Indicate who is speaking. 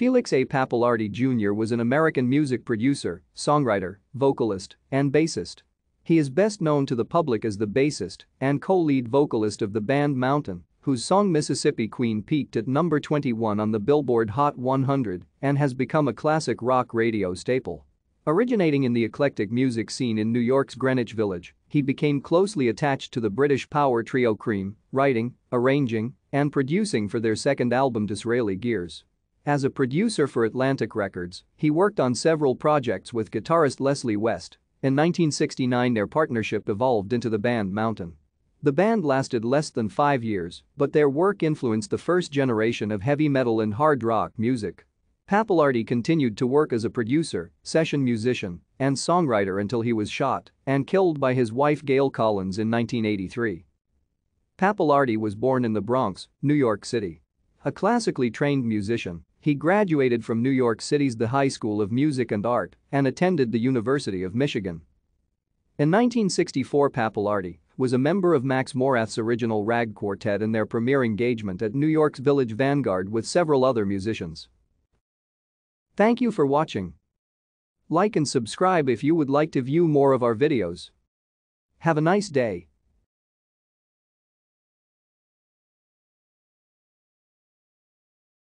Speaker 1: Felix A. Papalardi Jr. was an American music producer, songwriter, vocalist, and bassist. He is best known to the public as the bassist and co-lead vocalist of the band Mountain, whose song Mississippi Queen peaked at number 21 on the Billboard Hot 100 and has become a classic rock radio staple. Originating in the eclectic music scene in New York's Greenwich Village, he became closely attached to the British power trio Cream, writing, arranging, and producing for their second album Disraeli Gears. As a producer for Atlantic Records, he worked on several projects with guitarist Leslie West. In 1969 their partnership evolved into the band Mountain. The band lasted less than five years, but their work influenced the first generation of heavy metal and hard rock music. Papalardi continued to work as a producer, session musician, and songwriter until he was shot and killed by his wife Gail Collins in 1983. Papalardi was born in the Bronx, New York City. A classically trained musician, he graduated from New York City's The High School of Music and Art and attended the University of Michigan. In 1964 Papalardi was a member of Max Morath's original rag quartet in their premiere engagement at New York's Village Vanguard with several other musicians. Thank you for watching. Like and subscribe if you would like to view more of our videos. Have a nice day.